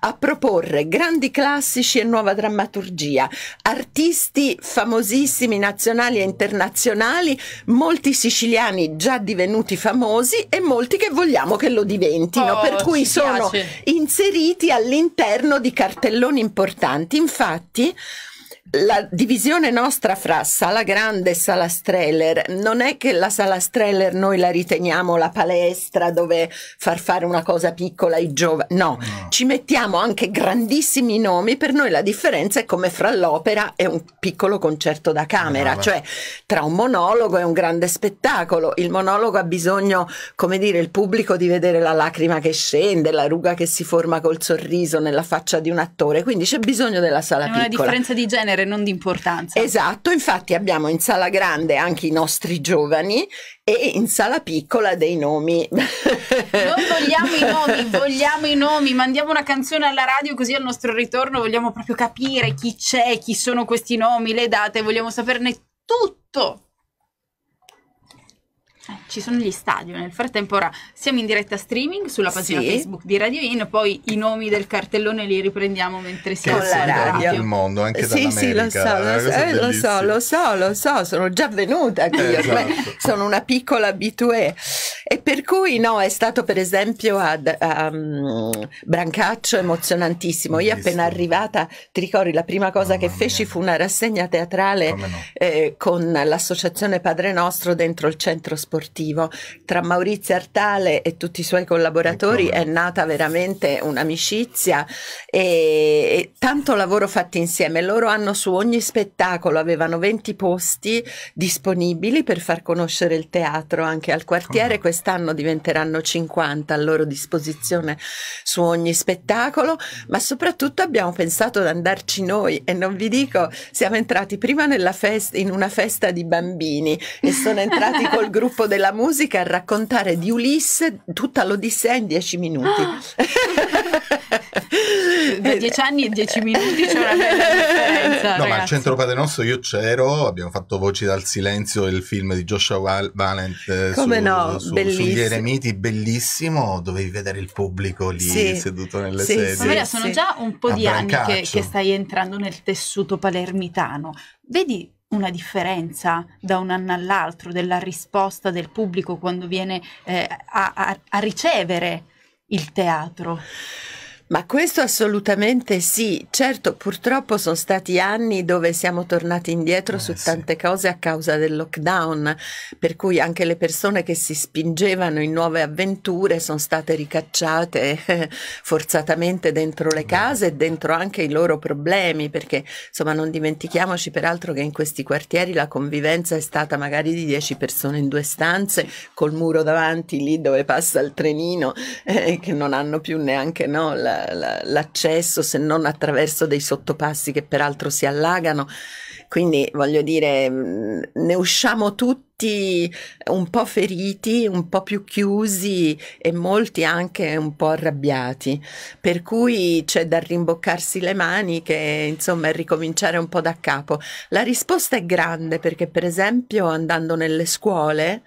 a proporre grandi classici e nuova drammaturgia, artisti famosissimi nazionali e internazionali, molti siciliani già divenuti famosi e molti che vogliamo che lo diventino, oh, per cui sono piace. inseriti all'interno di cartelloni importanti. Infatti, la divisione nostra fra sala grande e sala streller non è che la sala streller noi la riteniamo la palestra dove far fare una cosa piccola ai giovani, no. no, ci mettiamo anche grandissimi nomi, per noi la differenza è come fra l'opera e un piccolo concerto da camera, no, eh, cioè tra un monologo e un grande spettacolo, il monologo ha bisogno, come dire, il pubblico di vedere la lacrima che scende, la ruga che si forma col sorriso nella faccia di un attore, quindi c'è bisogno della sala è piccola. È una differenza di genere genere, non di importanza. Esatto, infatti abbiamo in sala grande anche i nostri giovani e in sala piccola dei nomi. Non vogliamo i nomi, vogliamo i nomi, mandiamo una canzone alla radio così al nostro ritorno vogliamo proprio capire chi c'è, chi sono questi nomi, le date, vogliamo saperne tutto. Eh, ci sono gli stadio. Nel frattempo, ora siamo in diretta streaming sulla pagina sì. Facebook di Radio In. Poi i nomi del cartellone li riprendiamo mentre siamo alla radio. Il mondo, anche sì, sì, lo so lo so, eh, lo eh, so, lo so, lo so, sono già venuta qui. Eh, esatto. Sono una piccola abituée. E per cui, no, è stato per esempio a, um, ehm, Brancaccio emozionantissimo. Bellissimo. Io appena arrivata, ti ricordi, la prima cosa oh, che feci fu una rassegna teatrale no. Eh, con l'associazione Padre Nostro dentro il centro sportivo sportivo. Tra Maurizio Artale e tutti i suoi collaboratori ecco. è nata veramente un'amicizia e, e, tanto lavoro fatto insieme. Loro hanno su ogni spettacolo, avevano 20 posti disponibili per far conoscere il teatro anche al quartiere, oh. quest'anno diventeranno 50 a loro disposizione su ogni spettacolo, ma soprattutto abbiamo pensato ad andarci noi e non vi dico, siamo entrati prima festa, in una festa di bambini e sono entrati col gruppo campo della musica a raccontare di Ulisse tutta l'Odissea in dieci minuti. Ah! da dieci anni e dieci minuti c'è una bella differenza. No, ragazzi. ma al Centro Padre Nostro io c'ero, abbiamo fatto Voci dal Silenzio, il film di Joshua Valent eh, Come su, no, su, sugli Eremiti, bellissimo, dovevi vedere il pubblico lì sì. seduto nelle sì, sedie. Maria, sono sì. già un po' di anni che, che stai entrando nel tessuto palermitano. Vedi una differenza da un anno all'altro della risposta del pubblico quando viene eh, a, a, a ricevere il teatro? Ma questo assolutamente sì, certo purtroppo sono stati anni dove siamo tornati indietro eh, su tante sì. cose a causa del lockdown, per cui anche le persone che si spingevano in nuove avventure sono state ricacciate forzatamente dentro le eh. case e dentro anche i loro problemi, perché insomma non dimentichiamoci peraltro che in questi quartieri la convivenza è stata magari di 10 persone in due stanze, col muro davanti lì dove passa il trenino, eh, che non hanno più neanche no, la, l'accesso se non attraverso dei sottopassi che peraltro si allagano. Quindi voglio dire, mm, ne usciamo tutti tutti un po' feriti, un po' più chiusi e molti anche un po' arrabbiati, per cui c'è da rimboccarsi le maniche, insomma, e ricominciare un po' da capo. La risposta è grande perché per esempio andando nelle scuole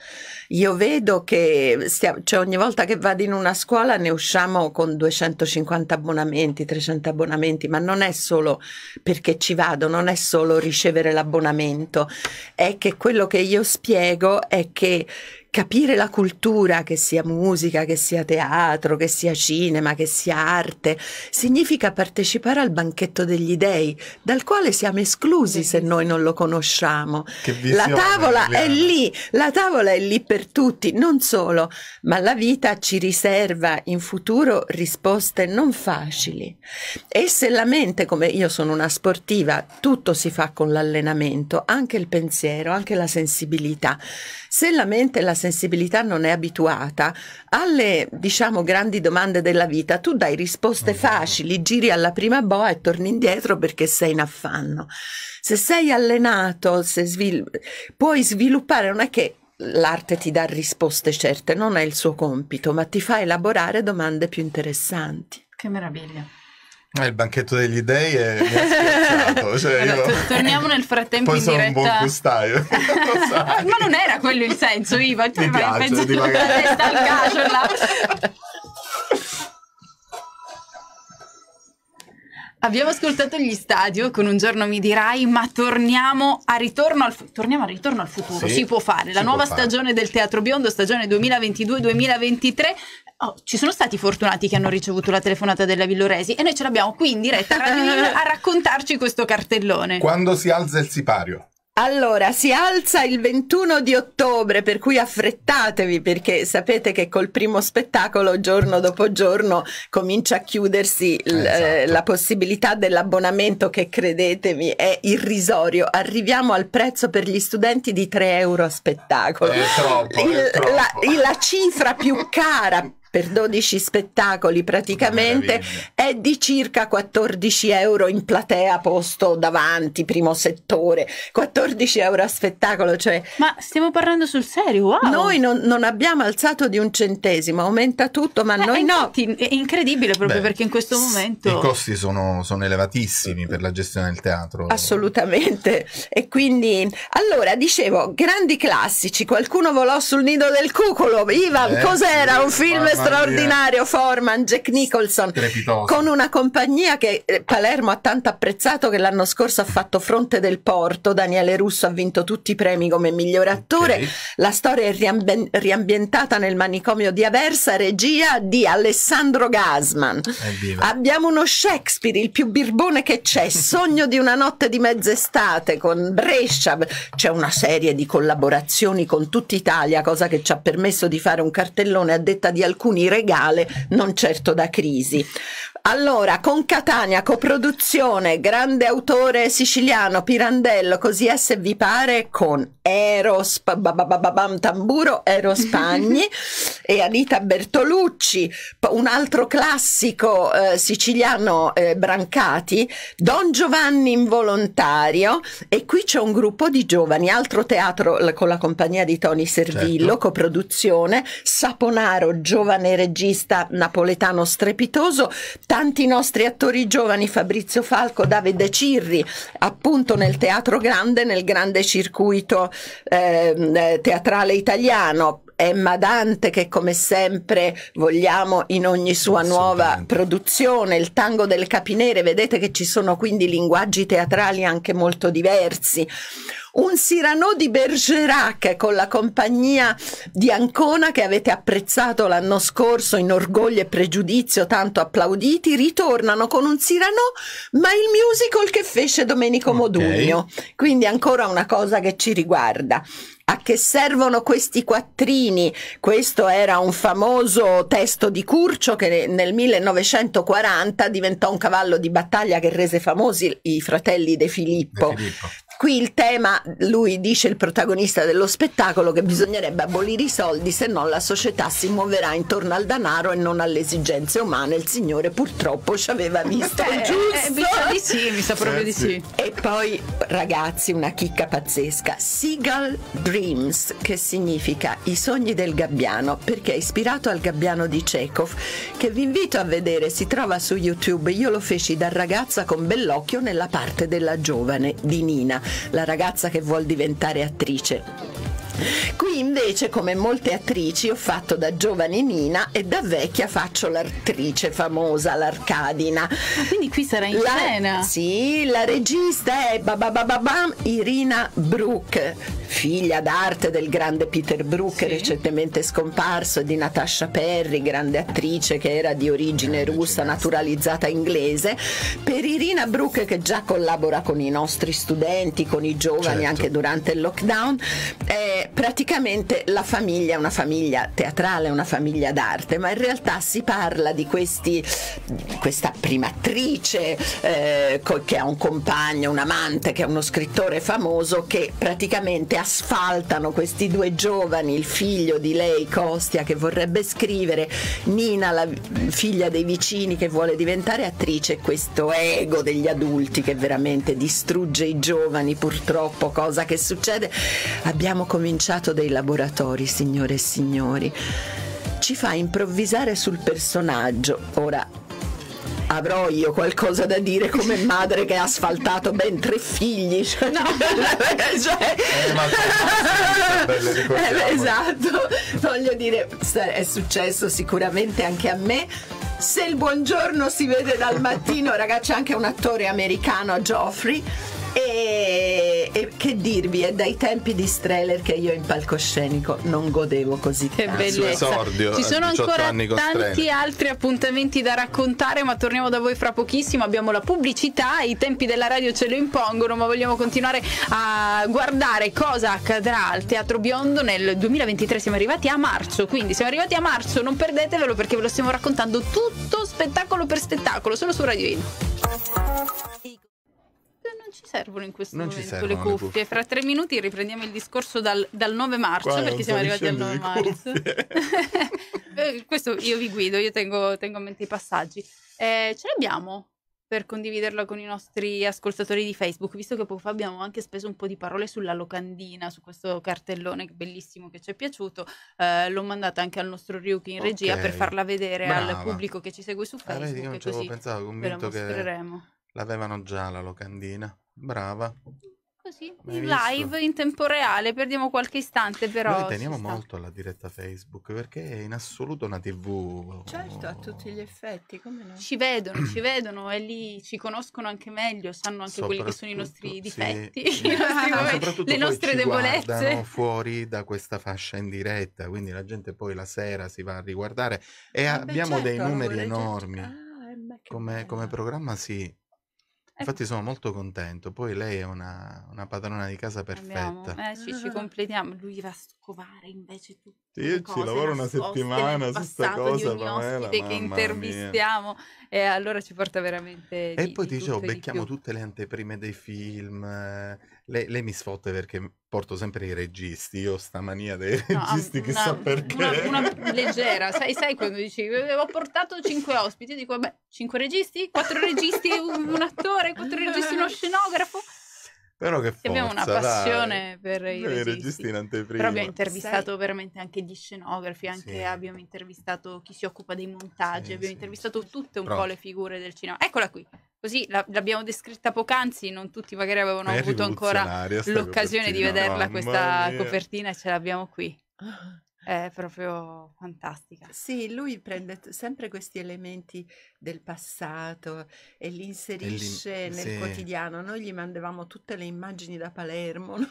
io vedo che stia, cioè ogni volta che vado in una scuola ne usciamo con 250 abbonamenti, 300 abbonamenti, ma non è solo perché ci vado, non è solo ricevere l'abbonamento, è che quello che io spiego spiego è che capire la cultura, che sia musica, che sia teatro, che sia cinema, che sia arte, significa partecipare al banchetto degli dei, dal quale siamo esclusi se noi non lo conosciamo. la tavola italiana. è lì, la tavola è lì per tutti, non solo, ma la vita ci riserva in futuro risposte non facili. E se la mente, come io sono una sportiva, tutto si fa con l'allenamento, anche il pensiero, anche la sensibilità. Se la mente la sensibilità non è abituata, alle diciamo grandi domande della vita tu dai risposte esatto. facili, giri alla prima boa e torni indietro perché sei in affanno. Se sei allenato, se svil puoi sviluppare, non è che l'arte ti dà risposte certe, non è il suo compito, ma ti fa elaborare domande più interessanti. Che meraviglia. Eh, il banchetto degli dèi è... mi ha cioè, io... Torniamo nel frattempo Poi in diretta. Poi sono un buon custaio. Ma non era quello il senso, Iva. Tu mi vai piace, in mezzo alla testa al cacio là. Abbiamo ascoltato gli stadio con un giorno mi dirai, ma torniamo a ritorno al, fu- a ritorno al futuro. Sì, si può fare. La nuova stagione fare. del Teatro Biondo, stagione 2022-2023, Oh, ci sono stati fortunati che hanno ricevuto la telefonata della Villoresi e noi ce l'abbiamo qui in diretta a, raccontarci questo cartellone. Quando si alza il sipario? Allora, si alza il 21 di ottobre, per cui affrettatevi perché sapete che col primo spettacolo, giorno dopo giorno, comincia a chiudersi eh, esatto. la possibilità dell'abbonamento che credetemi è irrisorio. Arriviamo al prezzo per gli studenti di 3 euro a spettacolo. È troppo, è troppo. La, la cifra più cara per 12 spettacoli praticamente è di circa 14 euro in platea posto davanti, primo settore, 14 euro a spettacolo. Cioè ma stiamo parlando sul serio? Wow. Noi non, non, abbiamo alzato di un centesimo, aumenta tutto, ma eh, noi infatti, no. È incredibile proprio Beh, perché in questo momento... I costi sono, sono elevatissimi per la gestione del teatro. Assolutamente. E quindi, allora, dicevo, grandi classici, qualcuno volò sul nido del cuculo Ivan, eh, cos'era un film? Ma straordinario Forman, Jack Nicholson, Trepitoso. con una compagnia che eh, Palermo ha tanto apprezzato che l'anno scorso ha fatto Fronte del Porto, Daniele Russo ha vinto tutti i premi come miglior attore, okay. la storia è riambi riambientata nel manicomio di Aversa, regia di Alessandro Gasman. Evviva. Abbiamo uno Shakespeare, il più birbone che c'è, Sogno di una notte di mezz'estate con Brescia, c'è una serie di collaborazioni con tutta Italia, cosa che ci ha permesso di fare un cartellone a detta di alcuni alcuni regale, non certo da crisi. Allora, con Catania, coproduzione, grande autore siciliano, Pirandello, così è se vi pare, con Eros, babababam, tamburo, Eros Pagni e Anita Bertolucci, un altro classico eh, siciliano eh, Brancati, Don Giovanni Involontario e qui c'è un gruppo di giovani, altro teatro con la compagnia di Tony Servillo, certo. coproduzione, Saponaro, giovane regista napoletano strepitoso, tanti nostri attori giovani, Fabrizio Falco, Davide Cirri, appunto nel Teatro Grande, nel grande circuito ehm, eh, teatrale italiano, Emma Dante che come sempre vogliamo in ogni sua nuova produzione, il tango del capinere, vedete che ci sono quindi linguaggi teatrali anche molto diversi. Un Cyrano di Bergerac con la compagnia di Ancona che avete apprezzato l'anno scorso in Orgoglio e Pregiudizio, tanto applauditi, ritornano con un Cyrano, ma il musical che fece Domenico okay. Modugno. Quindi ancora una cosa che ci riguarda a che servono questi quattrini? Questo era un famoso testo di Curcio che nel 1940 diventò un cavallo di battaglia che rese famosi i fratelli De Filippo. De Filippo. Qui il tema, lui dice il protagonista dello spettacolo, che bisognerebbe abolire i soldi, se no la società si muoverà intorno al danaro e non alle esigenze umane. Il signore purtroppo ci aveva visto eh, eh, giusto. Eh, mi sa di sì, mi sa proprio eh, di sì. sì. E poi ragazzi, una chicca pazzesca, Seagull Dreams, che significa i sogni del gabbiano, perché è ispirato al gabbiano di Chekhov, che vi invito a vedere, si trova su YouTube. Io lo feci da ragazza con Bellocchio nella parte della giovane di Nina la ragazza che vuole diventare attrice. Qui invece, come molte attrici, ho fatto da giovane Nina e da vecchia faccio l'attrice famosa, l'Arcadina. Ah, quindi qui sarà in la, scena. Sì, la regista è babababam, Irina Brook, figlia d'arte del grande Peter Brook, sì. recentemente scomparso, e di Natasha Perry, grande attrice che era di origine russa, naturalizzata inglese. Per Irina Brook, che già collabora con i nostri studenti, con i giovani certo. anche durante il lockdown, eh, praticamente la famiglia è una famiglia teatrale, una famiglia d'arte, ma in realtà si parla di questi, di questa primatrice eh, che ha un compagno, un amante, che è uno scrittore famoso, che praticamente asfaltano questi due giovani, il figlio di lei, Costia, che vorrebbe scrivere, Nina, la figlia dei vicini, che vuole diventare attrice, questo ego degli adulti che veramente distrugge i giovani, purtroppo, cosa che succede. Abbiamo cominciato cominciato dei laboratori, signore e signori. Ci fa improvvisare sul personaggio. Ora avrò io qualcosa da dire come madre che ha asfaltato ben tre figli. Cioè, no. cioè... Eh, eh, esatto, voglio dire, è successo sicuramente anche a me. Se il buongiorno si vede dal mattino, ragazzi, c'è anche un attore americano, Geoffrey e, e, che dirvi, è dai tempi di Streller che io in palcoscenico non godevo così che bellezza. Ci sono ancora tanti Streller. altri appuntamenti da raccontare, ma torniamo da voi fra pochissimo. Abbiamo la pubblicità, i tempi della radio ce lo impongono, ma vogliamo continuare a guardare cosa accadrà al Teatro Biondo nel 2023. Siamo arrivati a marzo, quindi siamo arrivati a marzo, non perdetevelo perché ve lo stiamo raccontando tutto spettacolo per spettacolo, solo su Radio Ino ci servono in questo non momento le cuffie. cuffie. Fra tre minuti riprendiamo il discorso dal, dal 9 marzo, Qua perché siamo arrivati al 9 marzo. Eh, questo io vi guido, io tengo, tengo a mente i passaggi. Eh, ce l'abbiamo per condividerla con i nostri ascoltatori di Facebook, visto che poco fa abbiamo anche speso un po' di parole sulla locandina, su questo cartellone bellissimo che ci è piaciuto, eh, l'ho mandata anche al nostro Ryuki in okay. regia per farla vedere Brava. al pubblico che ci segue su Facebook. Ah, vedi, non ci avevo pensato, convinto che L'avevano già la locandina. Brava. Così, Hai in visto? live, in tempo reale, perdiamo qualche istante però. Noi teniamo molto alla diretta Facebook perché è in assoluto una tv. Oh, certo, a tutti gli effetti, come no? Ci vedono, ci vedono e lì ci conoscono anche meglio, sanno anche quelli che sono i nostri difetti, sì. i nostri, le nostre debolezze. fuori da questa fascia in diretta, quindi la gente poi la sera si va a riguardare e eh Beh, abbiamo certo, dei numeri certo. enormi. Ah, eh come, come programma sì, eh. Infatti sono molto contento, poi lei è una, una padrona di casa perfetta. Abbiamo, eh, ci, ci, completiamo, lui va a scovare invece tutte Io ci lavoro una settimana su questa cosa, di Pamela, che intervistiamo mia. e allora ci porta veramente... E di, poi di dicevo, becchiamo di tutte le anteprime dei film, eh, lei, lei, mi sfotte perché porto sempre i registi, io ho sta mania dei registi no, chissà una, perché. Una, una leggera, sai, sai, quando dici eh, eh, ho portato cinque ospiti, dico vabbè, cinque registi, quattro registi, un, un attore, quattro registi, uno scenografo. Però che forza, abbiamo una passione dai. per i registi. registi in anteprima. Però abbiamo intervistato Sei... veramente anche gli scenografi, anche sì. abbiamo intervistato chi si occupa dei montaggi, sì, abbiamo sì. intervistato tutte un Pronto. po' le figure del cinema. Eccola qui. Così l'abbiamo descritta poc'anzi, non tutti magari avevano avuto ancora l'occasione di vederla questa copertina e ce l'abbiamo qui. Ah è proprio fantastica. Sì, lui prende t- sempre questi elementi del passato e li inserisce e li, nel sì. quotidiano. Noi gli mandavamo tutte le immagini da Palermo. No?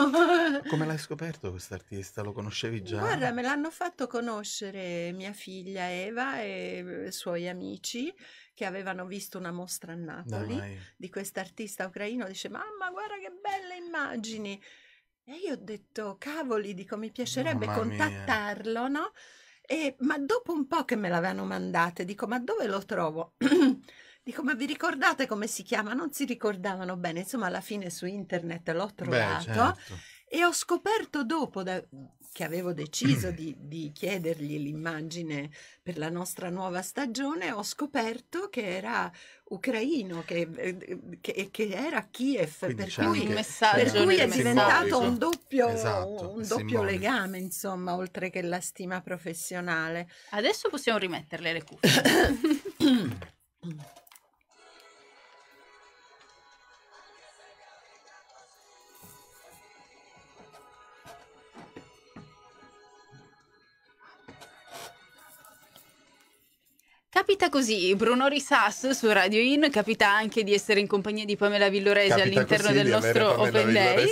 Come l'hai scoperto quest'artista? Lo conoscevi già? Guarda, me l'hanno fatto conoscere mia figlia Eva e suoi amici che avevano visto una mostra a Napoli Dai. di quest'artista ucraino. Dice, mamma, guarda che belle immagini! E io ho detto, cavoli, dico, mi piacerebbe Mamma contattarlo, mia. no? E, ma dopo un po' che me l'avevano mandata, dico, ma dove lo trovo? dico, ma vi ricordate come si chiama? Non si ricordavano bene, insomma, alla fine su internet l'ho trovato. Beh, certo. E ho scoperto dopo da, che avevo deciso di, di chiedergli l'immagine per la nostra nuova stagione, ho scoperto che era ucraino, che, che, che era Kiev, per cui, per cui è diventato un doppio, esatto, un doppio legame, insomma, oltre che la stima professionale. Adesso possiamo rimetterle le cuffie. Mm. Capita così, Bruno Risas su Radio In, capita anche di essere in compagnia di Pamela Villoresi capita all'interno così, del nostro Open Day.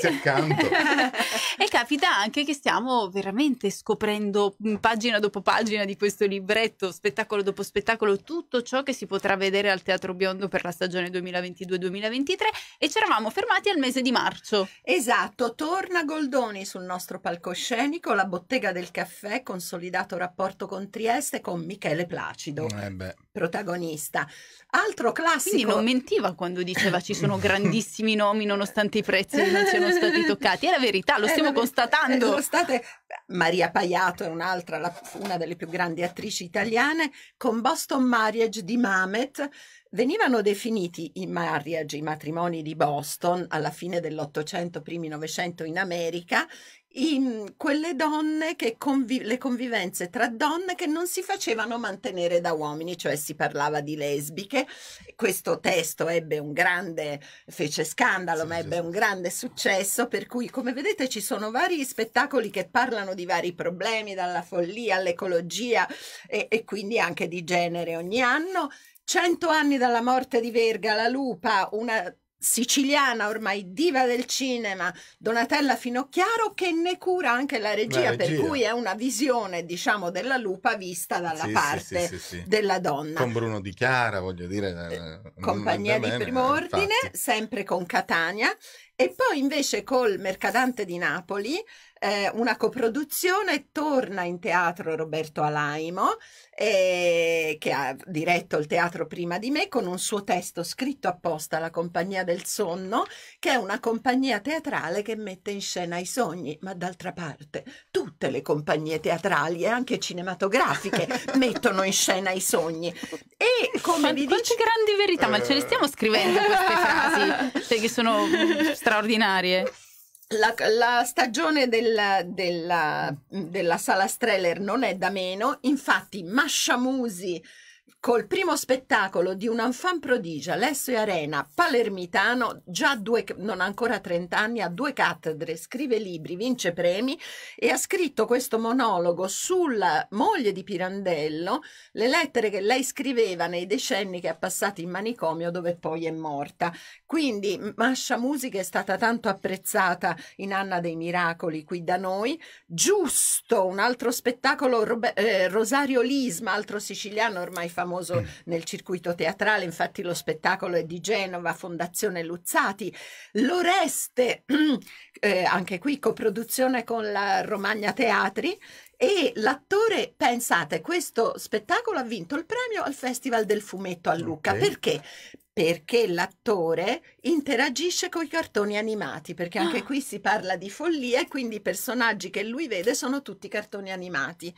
e capita anche che stiamo veramente scoprendo mm, pagina dopo pagina di questo libretto, spettacolo dopo spettacolo, tutto ciò che si potrà vedere al Teatro Biondo per la stagione 2022-2023 e ci eravamo fermati al mese di marzo. Esatto, torna Goldoni sul nostro palcoscenico, la bottega del caffè, consolidato rapporto con Trieste con Michele Placido. Eh Beh. protagonista. Altro classico. Quindi non mentiva quando diceva ci sono grandissimi nomi nonostante i prezzi non siano stati toccati. È la verità, lo eh, stiamo constatando. Eh, state... Maria Paiato è un'altra, la, una delle più grandi attrici italiane. Con Boston Marriage di Mamet venivano definiti i marriage, i matrimoni di Boston alla fine dell'Ottocento, primi Novecento in America in quelle donne che convi- le convivenze tra donne che non si facevano mantenere da uomini, cioè si parlava di lesbiche. Questo testo ebbe un grande fece scandalo, sì, ma ebbe sì. un grande successo, per cui come vedete ci sono vari spettacoli che parlano di vari problemi, dalla follia all'ecologia e, e quindi anche di genere ogni anno. Cento anni dalla morte di Verga, la lupa, una siciliana ormai diva del cinema Donatella Finocchiaro che ne cura anche la regia, la regia. per cui è una visione diciamo della lupa vista dalla sì, parte sì, sì, della donna con Bruno Di Chiara voglio dire eh, eh compagnia di bene, primo eh, ordine infatti. sempre con Catania e poi invece col Mercadante di Napoli eh, una coproduzione, torna in teatro Roberto Alaimo, eh, che ha diretto il teatro prima di me, con un suo testo scritto apposta La Compagnia del Sonno, che è una compagnia teatrale che mette in scena i sogni, ma d'altra parte tutte le compagnie teatrali e anche cinematografiche mettono in scena i sogni. E come vi dice... grandi verità, ma ce le stiamo scrivendo queste frasi, cioè, che sono mm, straordinarie. La, la, stagione della, della, della, sala Streller non è da meno, infatti Masciamusi col primo spettacolo di un enfant prodigia, Alessio Arena, palermitano, già due, non ancora 30 anni, ha due cattedre, scrive libri, vince premi e ha scritto questo monologo sulla moglie di Pirandello, le lettere che lei scriveva nei decenni che ha passato in manicomio dove poi è morta. Quindi Mascia Musica è stata tanto apprezzata in Anna dei Miracoli qui da noi. Giusto, un altro spettacolo, eh, Rosario Lisma, altro siciliano ormai famoso mm. nel circuito teatrale, infatti lo spettacolo è di Genova, Fondazione Luzzati. L'Oreste, eh, anche qui coproduzione con la Romagna Teatri, e l'attore, pensate, questo spettacolo ha vinto il premio al Festival del Fumetto a Lucca. Okay. Perché? perché l'attore interagisce con i cartoni animati, perché anche ah. qui si parla di follia e quindi i personaggi che lui vede sono tutti cartoni animati.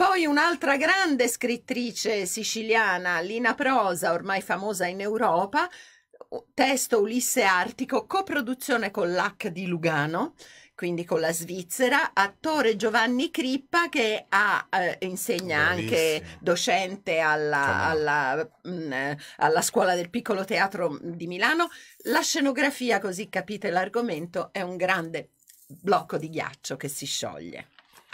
Poi un'altra grande scrittrice siciliana, Lina Prosa, ormai famosa in Europa, testo Ulisse Artico, coproduzione con l'H di Lugano, quindi con la Svizzera, attore Giovanni Crippa che ha, eh, insegna Bellissimo. anche docente alla, alla, mh, mm, alla, scuola del piccolo teatro di Milano. La scenografia, così capite l'argomento, è un grande blocco di ghiaccio che si scioglie.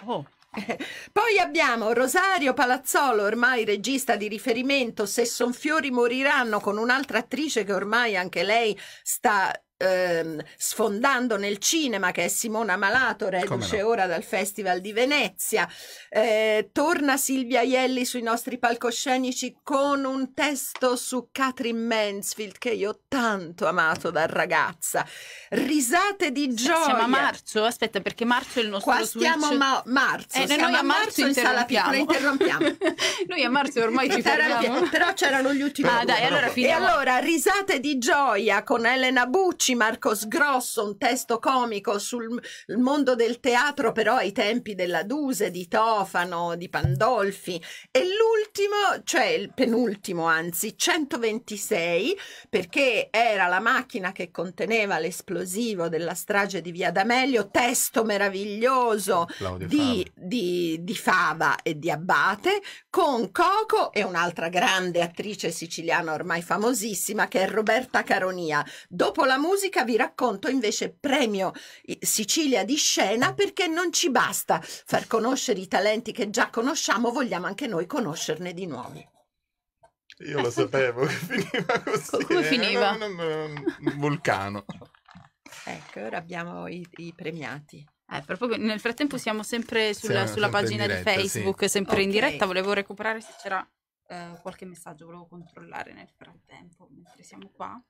Oh. Poi abbiamo Rosario Palazzolo, ormai regista di riferimento, Se Sonfiori moriranno con un'altra attrice che ormai anche lei sta ehm, sfondando nel cinema, che è Simona Malato, reduce no. ora dal Festival di Venezia. Eh, torna Silvia Ielli sui nostri palcoscenici con un testo su Catherine Mansfield che io ho tanto amato da ragazza. Risate di gioia. Siamo a marzo, aspetta perché marzo è il nostro Qua stiamo switch. ma- marzo, eh, siamo noi a marzo, marzo in sala piccola, interrompiamo. noi a marzo ormai ci parliamo. Però c'erano gli ultimi ah, due. Dai, allora, e allora risate di gioia con Elena Bucci Luigi Marcos Grosso, un testo comico sul mondo del teatro, però ai tempi della Duse, di Tofano, di Pandolfi. E l'ultimo, cioè il penultimo anzi, 126, perché era la macchina che conteneva l'esplosivo della strage di Via D'Amelio, testo meraviglioso di, di, di Fava e di Abbate, con Coco e un'altra grande attrice siciliana ormai famosissima che è Roberta Caronia. Dopo la musica musica vi racconto invece premio eh, Sicilia di scena perché non ci basta far conoscere i talenti che già conosciamo, vogliamo anche noi conoscerne di nuovi. Io lo sapevo che finiva così. Come eh, finiva? Un, Vulcano. Ecco, ora abbiamo i, i premiati. Eh, proprio, nel frattempo siamo sempre sulla, siamo sulla sempre pagina diretta, di Facebook, sì. sempre okay. in diretta. Volevo recuperare se c'era eh, qualche messaggio, volevo controllare nel frattempo, mentre siamo qua.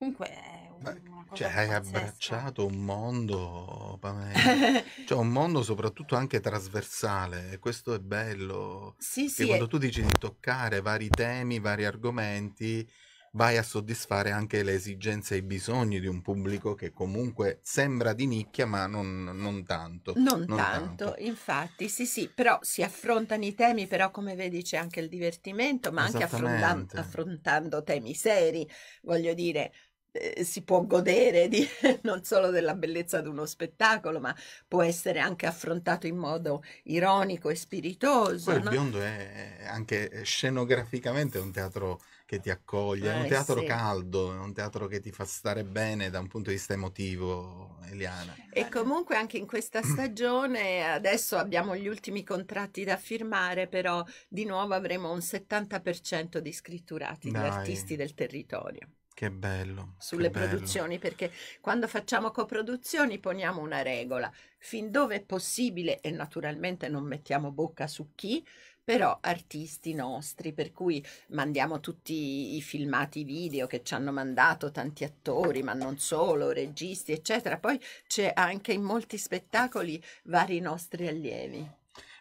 Comunque è Beh, una cosa cioè, hai abbracciato un mondo, Pamela. cioè, un mondo soprattutto anche trasversale, e questo è bello. Sì, sì. quando è... tu dici di toccare vari temi, vari argomenti, vai a soddisfare anche le esigenze e i bisogni di un pubblico che comunque sembra di nicchia, ma non, non tanto. Non, non tanto, tanto, infatti, sì, sì, però si affrontano i temi, però come vedi c'è anche il divertimento, ma anche affronta- affrontando temi seri, voglio dire, eh, si può godere di, non solo della bellezza di uno spettacolo, ma può essere anche affrontato in modo ironico e spiritoso. Poi no? il biondo è anche scenograficamente un teatro che ti accoglie, è un eh, teatro sì. caldo, è un teatro che ti fa stare bene da un punto di vista emotivo, Eliana. E comunque anche in questa stagione, adesso abbiamo gli ultimi contratti da firmare, però di nuovo avremo un 70% di scritturati, Dai. di artisti del territorio. Che bello. Sulle che bello. produzioni, perché quando facciamo coproduzioni poniamo una regola, fin dove è possibile e naturalmente non mettiamo bocca su chi, però artisti nostri, per cui mandiamo tutti i filmati video che ci hanno mandato tanti attori, ma non solo, registi, eccetera. Poi c'è anche in molti spettacoli vari nostri allievi.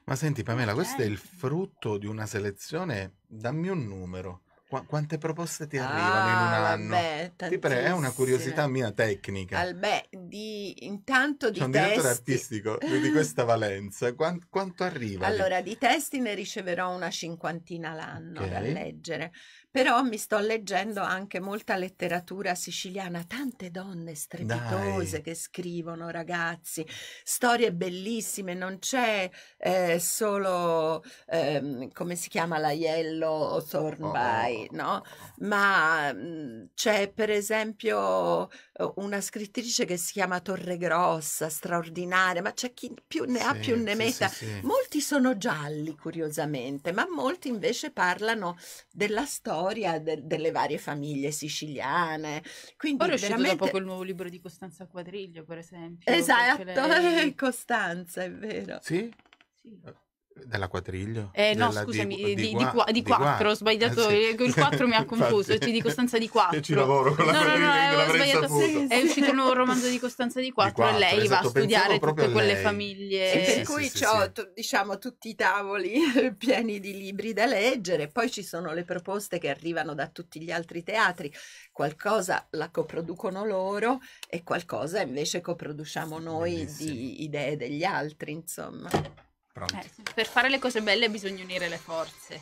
Ma senti Pamela, questo è il certo. frutto di una selezione, dammi un numero, Qu- quante proposte ti arrivano ah, in un ah, anno? Vabbè, ti pre- è una curiosità mia tecnica. Albè, di, intanto di C'è un testi... artistico di questa valenza. Quant- quanto arriva? Allora, di testi ne riceverò una cinquantina l'anno okay. da leggere però mi sto leggendo anche molta letteratura siciliana, tante donne strepitose Dai. che scrivono, ragazzi, storie bellissime, non c'è eh, solo, eh, come si chiama, l'aiello o Thornby, oh. no? Ma mh, mm, c'è per esempio una scrittrice che si chiama Torre Grossa, straordinaria, ma c'è chi più ne sì, ha più ne sì, metta. Sì, molti sono gialli, curiosamente, ma molti invece parlano della storia de- delle varie famiglie siciliane. Quindi Poi è uscito veramente... da poco nuovo libro di Costanza Quadriglio, per esempio. Esatto, lei... Costanza, è vero. Sì? Sì. Della quadriglio? Eh, no, scusami, eh, di, di, di, qua, di, qua, quattro, ho sbagliato, eh, sì. Eh, il quattro mi ha confuso, ti di Costanza di quattro. Io ci lavoro con la no, no, no, eh, ho sbagliato, sì, sì. è uscito un nuovo romanzo di Costanza di quattro e lei esatto, va a studiare tutte quelle famiglie. per cui ho t- diciamo tutti i tavoli pieni di libri da leggere, poi ci sono le proposte che arrivano da tutti gli altri teatri, qualcosa la coproducono loro e qualcosa invece coproduciamo noi di idee degli altri, insomma. Eh, per fare le cose belle bisogna unire le forze.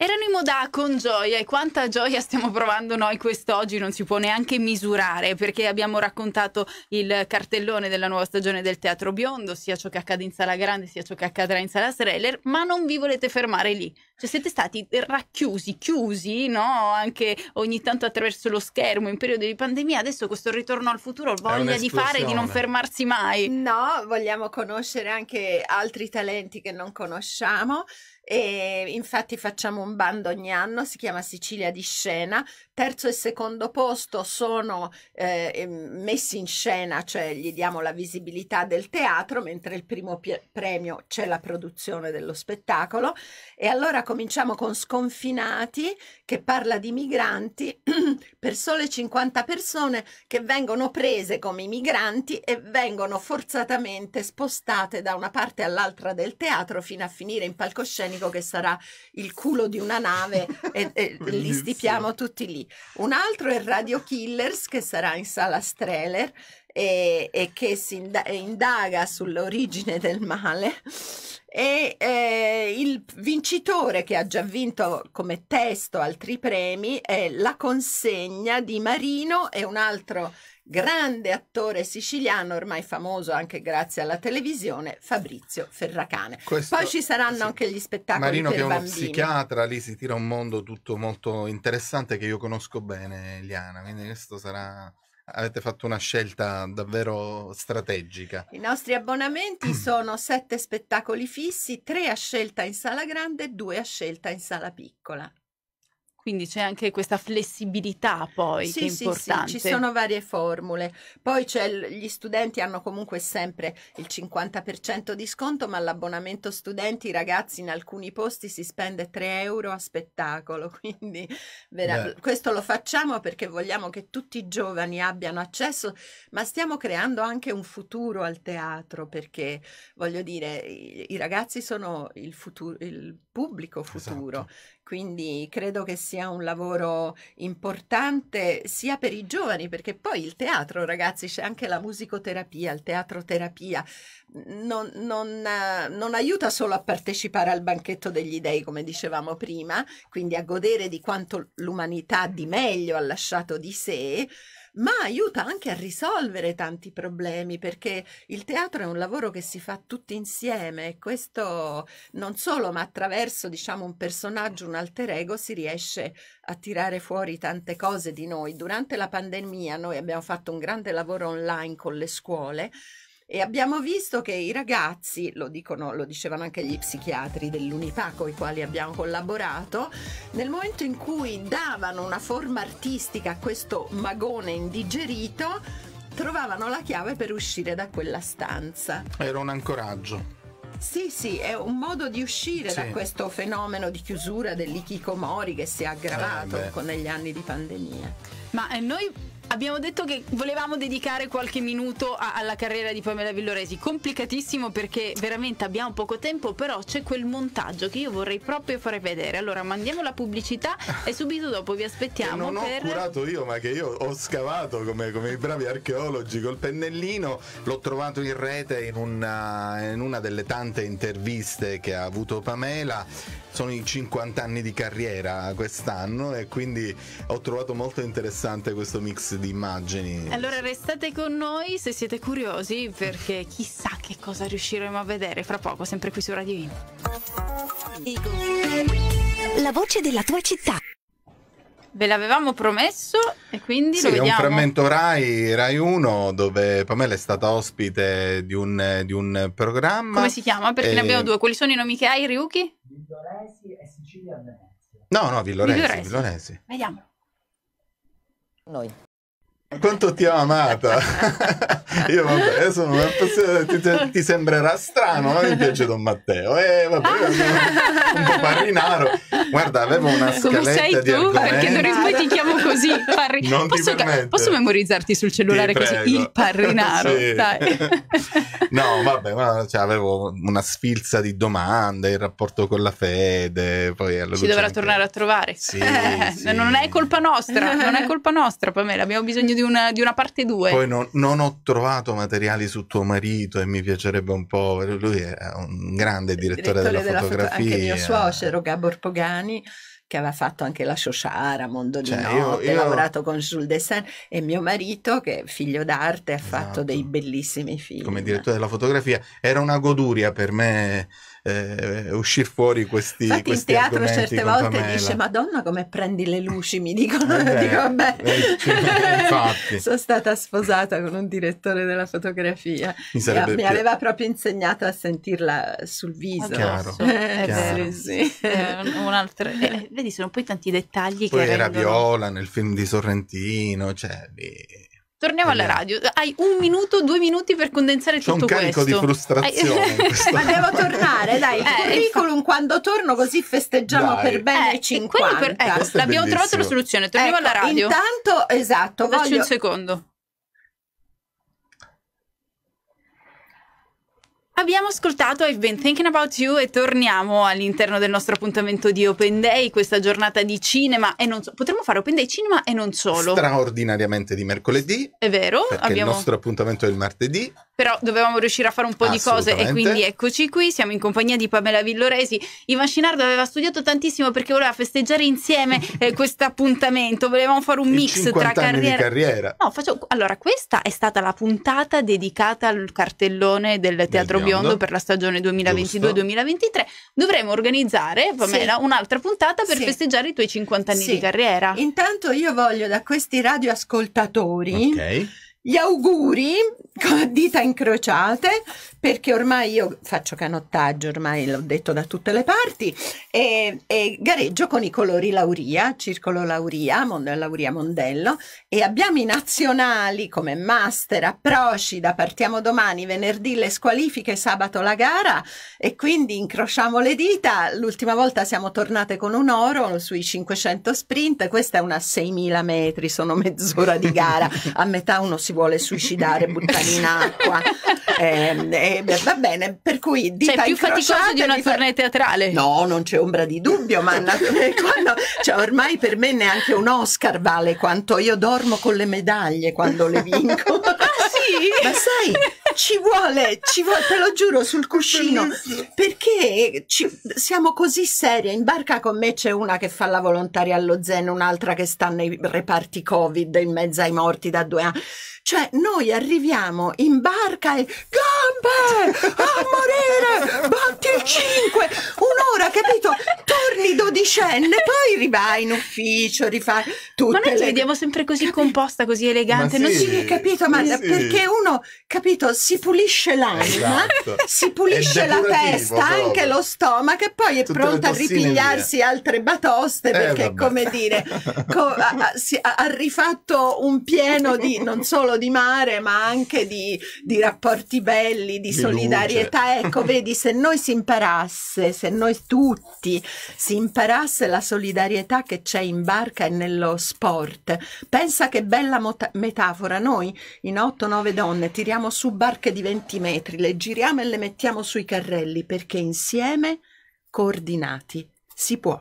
Erano i Modà con gioia e quanta gioia stiamo provando noi quest'oggi non si può neanche misurare perché abbiamo raccontato il cartellone della nuova stagione del Teatro Biondo, sia ciò che accade in Sala Grande sia ciò che accadrà in Sala Streller, ma non vi volete fermare lì. Cioè siete stati racchiusi, chiusi, no? Anche ogni tanto attraverso lo schermo in periodo di pandemia. Adesso questo ritorno al futuro, voglia di fare e di non fermarsi mai. No, vogliamo conoscere anche altri talenti che non conosciamo e ehm, infatti facciamo un bando ogni anno, si chiama Sicilia di scena. Terzo e secondo posto sono eh, ehm, messi in scena, cioè gli diamo la visibilità del teatro, mentre il primo premio c'è la produzione dello spettacolo. E allora cominciamo con Sconfinati che parla di migranti per sole 50 persone che vengono prese come migranti e vengono forzatamente spostate da una parte all'altra del teatro fino a finire in palcoscenico unico che sarà il culo di una nave e, e li stipiamo tutti lì. Un altro è Radio Killers che sarà in sala Streller e, e che si indaga sull'origine del male e eh, il vincitore che ha già vinto come testo altri premi è La consegna di Marino e un altro grande attore siciliano, ormai famoso anche grazie alla televisione, Fabrizio Ferracane. Questo, Poi ci saranno sì. anche gli spettacoli Marino per che è uno psichiatra, lì si tira un mondo tutto molto interessante che io conosco bene, Eliana, quindi questo sarà avete fatto una scelta davvero strategica. I nostri abbonamenti sono sette spettacoli fissi, tre a scelta in sala grande e due a scelta in sala piccola. Quindi c'è anche questa flessibilità poi sì, che è sì, importante. Sì, ci sono varie formule. Poi gli studenti hanno comunque sempre il 50% di sconto, ma l'abbonamento studenti, ragazzi, in alcuni posti si spende 3 euro a spettacolo. Quindi vera, questo lo facciamo perché vogliamo che tutti i giovani abbiano accesso, ma stiamo creando anche un futuro al teatro perché, voglio dire, i, i ragazzi sono il futuro, il pubblico futuro. Esatto quindi credo che sia un lavoro importante sia per i giovani, perché poi il teatro, ragazzi, c'è anche la musicoterapia, il teatroterapia, non, non, non aiuta solo a partecipare al banchetto degli dei, come dicevamo prima, quindi a godere di quanto l'umanità di meglio ha lasciato di sé, ma aiuta anche a risolvere tanti problemi perché il teatro è un lavoro che si fa tutti insieme e questo non solo, ma attraverso diciamo, un personaggio, un alter ego, si riesce a tirare fuori tante cose di noi. Durante la pandemia noi abbiamo fatto un grande lavoro online con le scuole e abbiamo visto che i ragazzi, lo, dicono, lo dicevano anche gli psichiatri dell'unità con i quali abbiamo collaborato, nel momento in cui davano una forma artistica a questo magone indigerito, trovavano la chiave per uscire da quella stanza. Era un ancoraggio. Sì, sì, è un modo di uscire sì. da questo fenomeno di chiusura dell'ikikomori che si è aggravato eh, con gli anni di pandemia. Ma eh, noi Abbiamo detto che volevamo dedicare qualche minuto a, alla carriera di Pamela Villoresi, complicatissimo perché veramente abbiamo poco tempo, però c'è quel montaggio che io vorrei proprio fare vedere. Allora mandiamo la pubblicità e subito dopo vi aspettiamo. Che non per... ho curato io, ma che io ho scavato come, come i bravi archeologi col pennellino, l'ho trovato in rete in una, in una delle tante interviste che ha avuto Pamela sono i 50 anni di carriera quest'anno e quindi ho trovato molto interessante questo mix di immagini. Allora restate con noi se siete curiosi perché chissà che cosa riusciremo a vedere fra poco, sempre qui su Radio In. La voce della tua città. Ve l'avevamo promesso e quindi sì, lo vediamo. è un frammento Rai, Rai 1, dove Pamela è stata ospite di un, di un programma. Come si chiama? Perché e... ne abbiamo due. Quali sono i nomi che hai, Ryuki? Villoresi e Sicilia Venezia. No, no, Villoresi, Villoresi. Villoresi. Vediamolo. Noi quanto ti ho amata. Io vabbè, adesso non è ti, ti, sembrerà strano, ma mi piace Don Matteo. E eh, vabbè, io sono un po' parrinaro. Guarda, avevo una scaletta Come sei tu? Perché non in ti chiamo così, parri... Non posso, posso memorizzarti sul cellulare così, il parrinaro, sì. No, vabbè, ma, cioè, avevo una sfilza di domande, il rapporto con la fede, poi Ci dovrà anche... tornare a trovare. Sì, eh, sì. Non è colpa nostra, non è colpa nostra, Pamela, abbiamo bisogno di di una, di una parte 2. Poi non, non, ho trovato materiali su tuo marito e mi piacerebbe un po', lui è un grande eh, direttore, direttore della, della, fotografia. Foto- anche mio suocero Gabor Pogani che aveva fatto anche la Shosciara, Mondo cioè, di cioè, Notte, io... lavorato con Jules Dessin e mio marito che è figlio d'arte ha esatto. fatto dei bellissimi film. Come direttore della fotografia era una goduria per me eh, uscire fuori questi Infatti questi in teatro certe volte Pamela. dice madonna come prendi le luci mi dicono eh dico, vabbè eh, cioè, sono stata sposata con un direttore della fotografia mi, mi, mi aveva proprio insegnato a sentirla sul viso chiaro, eh, chiaro. Sì. Eh, un altro eh, vedi sono poi tanti dettagli poi che era rendono... Viola nel film di Sorrentino cioè lì Torniamo alla eh. radio. Hai un minuto, due minuti per condensare C'è tutto questo. C'è un carico questo. di frustrazione. Ma devo tornare, dai. Il eh, curriculum, quando torno così festeggiamo dai. per bene eh, 50. Per, ecco, l'abbiamo trovato la soluzione. Torniamo ecco, alla radio. Intanto, esatto. Dacci voglio... un secondo. Abbiamo ascoltato I've Been Thinking About You e torniamo all'interno del nostro appuntamento di Open Day, questa giornata di cinema e non so. Potremmo fare Open Day cinema e non solo. Straordinariamente di mercoledì. È vero. Perché abbiamo... il nostro appuntamento è il martedì però dovevamo riuscire a fare un po' di cose e quindi eccoci qui, siamo in compagnia di Pamela Villoresi. Ivan Scinardo aveva studiato tantissimo perché voleva festeggiare insieme eh, questo appuntamento, volevamo fare un mix tra carriera... carriera. No, faccio... Allora, questa è stata la puntata dedicata al cartellone del Teatro Biondo. Biondo. per la stagione 2022-2023. Dovremo organizzare, Pamela, sì. un'altra puntata per sì. festeggiare i tuoi 50 anni sì. di carriera. Intanto io voglio da questi radioascoltatori... Ok gli auguri con dita incrociate perché ormai io faccio canottaggio, ormai l'ho detto da tutte le parti e, e gareggio con i colori Lauria, Circolo Lauria, Mond- Lauria Mondello e abbiamo i nazionali come Master, Procida, partiamo domani, venerdì le squalifiche, sabato la gara e quindi incrociamo le dita, l'ultima volta siamo tornate con un oro sui 500 sprint, questa è una 6000 metri, sono mezz'ora di gara, a metà uno si vuole suicidare, buttare in acqua. Eh, eh, va bene, per cui dita cioè, più faticoso di una tournée teatrale. No, non c'è ombra di dubbio, ma eh, quando, cioè, ormai per me neanche un Oscar vale quanto io dormo con le medaglie quando le vinco. ah sì? Ma sai, ci vuole, ci vuole, te lo giuro, sul cuscino. Perché ci, siamo così serie. In barca con me c'è una che fa la volontaria allo zen, un'altra che sta nei reparti Covid in mezzo ai morti da due anni. Cioè, noi arriviamo in barca e gambe a morire, batti il 5, un'ora, capito? Torni dodicenne, poi rivai in ufficio, rifai tutto. Ma noi le... ci vediamo sempre così composta, così elegante. Ma non si è capito, ma sì. perché uno, capito, si pulisce l'anima, esatto. si pulisce la testa, proprio. anche lo stomaco e poi è Tutte pronta a ripigliarsi altre batoste eh, perché, eh, come dire, co ha, ha, ha, rifatto un pieno di, non solo di mare, ma anche di, di rapporti belli, di, di solidarietà. Luce. Ecco, vedi, se noi si imparasse, se noi tutti si imparasse la solidarietà che c'è in barca e nello sport, pensa che bella metafora, noi in 8-9 donne tiriamo su barca barche di 20 metri, le giriamo e le mettiamo sui carrelli perché insieme, coordinati, si può.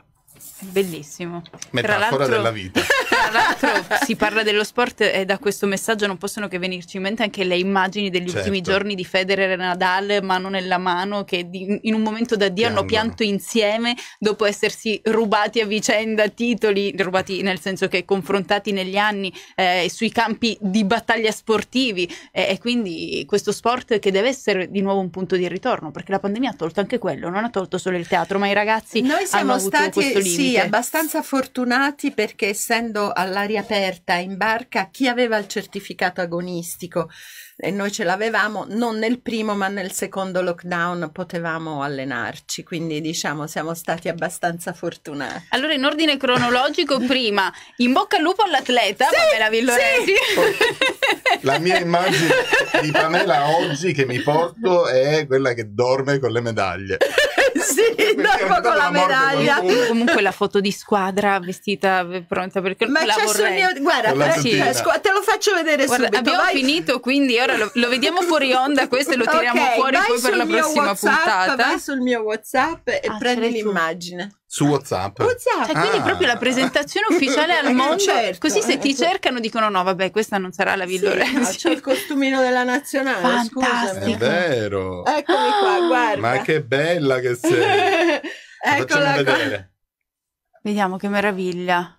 Bellissimo. Metafora della vita. tra l'altro si parla dello sport e da questo messaggio non possono che venirci in mente anche le immagini degli certo. ultimi giorni di Federer e Nadal mano nella mano che di, in un momento da Dio hanno pianto insieme dopo essersi rubati a vicenda titoli, rubati nel senso che confrontati negli anni eh, sui campi di battaglia sportivi eh, e quindi questo sport che deve essere di nuovo un punto di ritorno perché la pandemia ha tolto anche quello, non ha tolto solo il teatro ma i ragazzi Noi siamo stati sì, abbastanza fortunati perché essendo all'aria aperta in barca chi aveva il certificato agonistico e noi ce l'avevamo non nel primo ma nel secondo lockdown potevamo allenarci quindi diciamo siamo stati abbastanza fortunati allora in ordine cronologico prima in bocca al lupo all'atleta sì, Pamela Villoresi sì. la mia immagine di Pamela oggi che mi porto è quella che dorme con le medaglie sì, dopo con la medaglia. Morte, comunque la foto di squadra vestita eh, pronta perché Ma la c'è vorrei. Mio, guarda, eh, sì. te, lo faccio vedere guarda, subito. Abbiamo vai. finito, quindi ora lo, lo, vediamo fuori onda questo e lo tiriamo okay, fuori poi per la prossima WhatsApp, puntata. Vai sul mio WhatsApp e ah, prendi l'immagine su WhatsApp. WhatsApp. Cioè, quindi ah. proprio la presentazione ufficiale al eh, mondo. Certo. Così se ti cercano dicono no, vabbè, questa non sarà la Villa sì, no, il costumino della nazionale, Fantastico. Scusami. È vero. Eccomi qua, ah. guarda. Ma che bella che sei. Eccola Facciamo qua. Vediamo che meraviglia.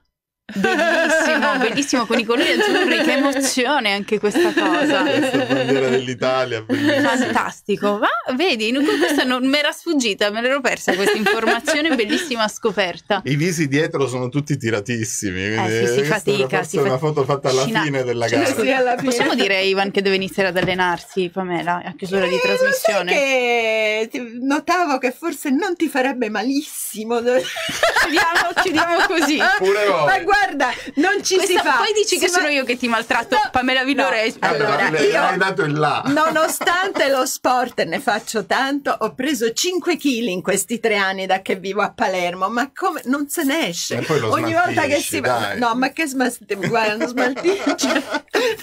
Bellissimo, bellissimo con i colori azzurri, che emozione anche questa cosa. Questa bandiera dell'Italia, bellissimo. Fantastico, ma vedi, questa non mi era sfuggita, me l'ero persa questa informazione, bellissima scoperta. I visi dietro sono tutti tiratissimi, eh, sì, si fatica. È una, foto fatta alla Cina... fine della gara. Sì, fine. Possiamo dire Ivan che deve iniziare ad allenarsi, Pamela, a chiusura eh, di trasmissione? Che notavo che forse non ti farebbe malissimo. Ci diamo, ci diamo così. Pure guarda guarda, non ci Questa, si fa. Poi dici si che va... sono io che ti maltratto, no, Pamela Villore. No. Allora, io, dato in là. nonostante lo sport ne faccio tanto, ho preso 5 kg in questi tre anni da che vivo a Palermo, ma come non se ne esce. Ogni volta che si va... No, ma che smaltisci? Guarda, non smaltisci.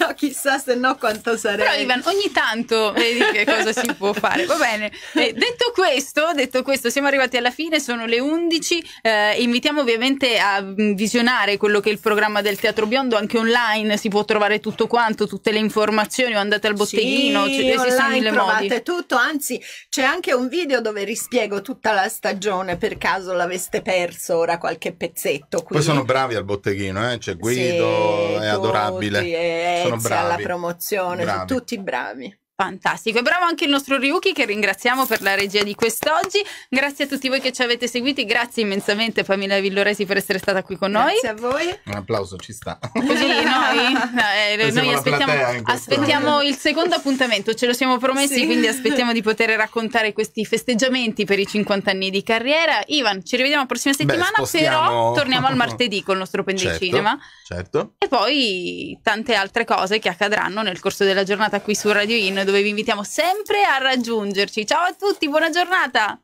no, chissà se no quanto sarei. Però Ivan, ogni tanto vedi che cosa si può fare. Va bene. Eh, detto, questo, detto questo, siamo arrivati alla fine, sono le 11. Eh, invitiamo ovviamente a mm, visionare questo quello che è il programma del Teatro Biondo, anche online si può trovare tutto quanto, tutte le informazioni, o andate al botteghino, sì, cioè, esistono mille modi. tutto, anzi c'è anche un video dove rispiego tutta la stagione, per caso l'aveste perso ora qualche pezzetto. Quindi... Poi sono bravi al botteghino, eh? c'è Guido, sì, è adorabile. Tutti, eh, sono bravi. alla promozione, bravi. sono tutti bravi. Fantastico, e bravo anche il nostro Ryuki che ringraziamo per la regia di quest'oggi. Grazie a tutti voi che ci avete seguiti, grazie immensamente Pamela Villoresi per essere stata qui con noi. Grazie a voi. Un applauso ci sta. Così noi, eh, noi aspettiamo, aspettiamo il secondo appuntamento, ce lo siamo promessi, sì. quindi aspettiamo di poter raccontare questi festeggiamenti per i 50 anni di carriera. Ivan, ci rivediamo la prossima settimana, Beh, però torniamo al martedì con il nostro pendicinema. Certo, certo. E poi tante altre cose che accadranno nel corso della giornata qui su Radio In dove vi invitiamo sempre a raggiungerci. Ciao a tutti, buona giornata!